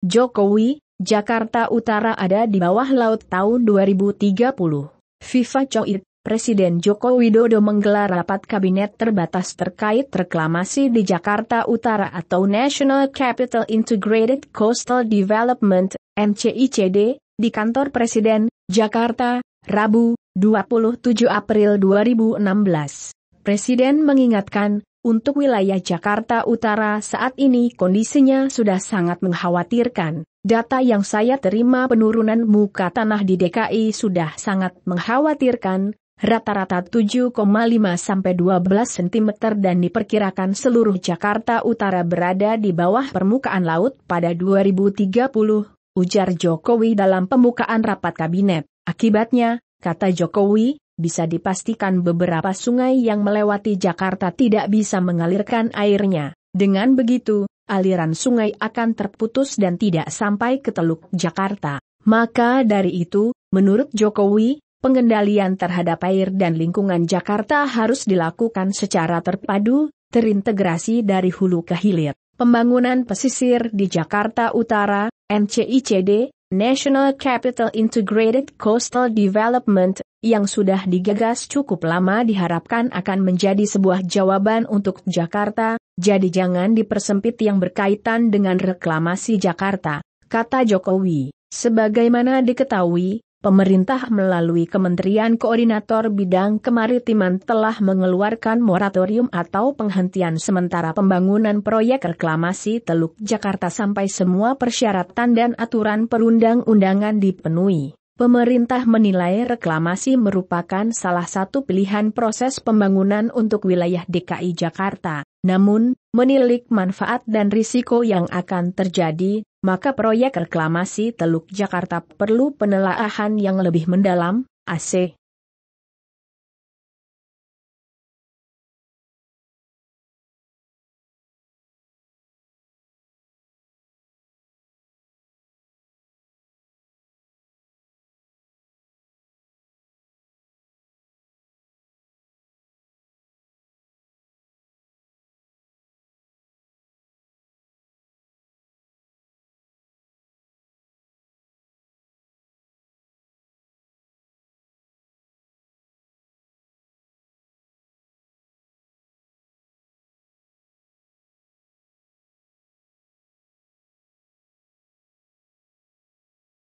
Jokowi, Jakarta Utara ada di bawah laut tahun 2030. FIFA Coit, Presiden Joko Widodo menggelar rapat kabinet terbatas terkait reklamasi di Jakarta Utara atau National Capital Integrated Coastal Development, NCICD, di kantor Presiden, Jakarta, Rabu, 27 April 2016. Presiden mengingatkan, untuk wilayah Jakarta Utara saat ini kondisinya sudah sangat mengkhawatirkan. Data yang saya terima penurunan muka tanah di DKI sudah sangat mengkhawatirkan, rata-rata 7,5 sampai 12 cm dan diperkirakan seluruh Jakarta Utara berada di bawah permukaan laut pada 2030, ujar Jokowi dalam pembukaan rapat kabinet. Akibatnya, kata Jokowi, bisa dipastikan beberapa sungai yang melewati Jakarta tidak bisa mengalirkan airnya. Dengan begitu, aliran sungai akan terputus dan tidak sampai ke Teluk Jakarta. Maka dari itu, menurut Jokowi, pengendalian terhadap air dan lingkungan Jakarta harus dilakukan secara terpadu, terintegrasi dari hulu ke hilir. Pembangunan pesisir di Jakarta Utara, NCICD, National Capital Integrated Coastal Development yang sudah digagas cukup lama diharapkan akan menjadi sebuah jawaban untuk Jakarta, jadi jangan dipersempit yang berkaitan dengan reklamasi Jakarta, kata Jokowi. Sebagaimana diketahui, pemerintah melalui Kementerian Koordinator Bidang Kemaritiman telah mengeluarkan moratorium atau penghentian sementara pembangunan proyek reklamasi Teluk Jakarta sampai semua persyaratan dan aturan perundang-undangan dipenuhi. Pemerintah menilai reklamasi merupakan salah satu pilihan proses pembangunan untuk wilayah DKI Jakarta. Namun, menilik manfaat dan risiko yang akan terjadi, maka proyek reklamasi Teluk Jakarta perlu penelaahan yang lebih mendalam, AC.